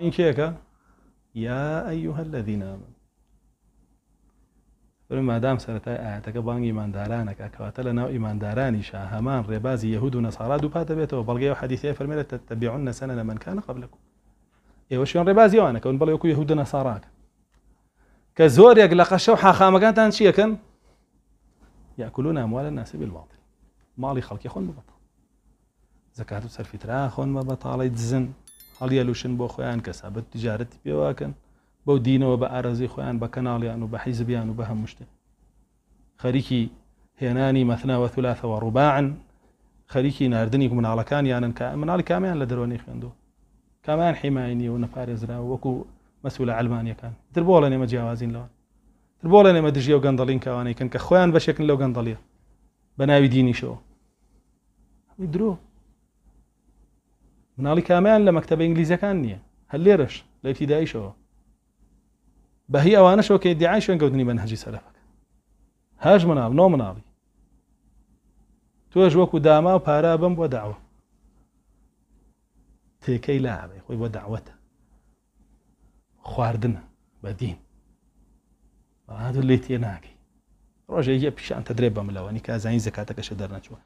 این أيها یا ئەیوهە لە دیینامن برم مادام سەرەتای ئاەتەکە داران ئماندارانەکە کەواتە لە ناو ئیماندارانی شە همان ڕێبازی یهود و نصارا دو پاتەبێتەوە بەڵگەی و حەدیثەیە فەرمێرە تەبیعون نەسەنە لە منکانە قبلکو ئێوە شوێن ڕێبازیوانەکەون بەڵێ وکو یهود نصارا کە زۆرێک لە قەشە و حاخامەکانتان چیەکەن یاکولون اموال الناس بالباطل ماڵی خەڵکی خون ببەتە زکات و سەرفیترا خون بە بەتاڵی هەڵیەلوشن بۆ خۆیان کە سابەت تجارەتی پێواکەن بەو دینەوە بە ئارەزی خۆیان بە کەناڵیان و بە حیزبیان و بە هەموو شتێک خەریکی هێنانی مەثناوە ثلاثەوە ڕووباعن خەریکی نردنی مناڵەکانیانن کە مناڵی کامیان لە دەرۆنی خوێندووە کامیان حیماینی و نەپارێزرا وەکو مەسوولە ئەلمانیەکان تر بۆڵە نێمە جیاوازین لەوە تر بۆڵە نێمە دژی و گەندەڵین کاوانەیەکەن کە خۆیان بەشێکن لەو گەندەڵیە بە ناوی دینیشەوە درۆ مناڵی کامیان انگلیزی لە مەکتتەبە ئینگلیزیەکان نییە هەل لێرەش هی ابتیدایشەوە بەهی که کە دیعای شوێن گەوتنی بە نهجی سەرفەکە هەش مناڵ نۆ مناڵی تۆش وەکو داما و پارا بم بۆ داوە تێکەی لاابێ خۆی بۆ داوەتە خواردنە بەدین هادو لێ تێ ناکەی ڕۆژێک یە پیشان تەدرێ بەملەوە نیکە زانی زکاتەکەشە دەرنەچوە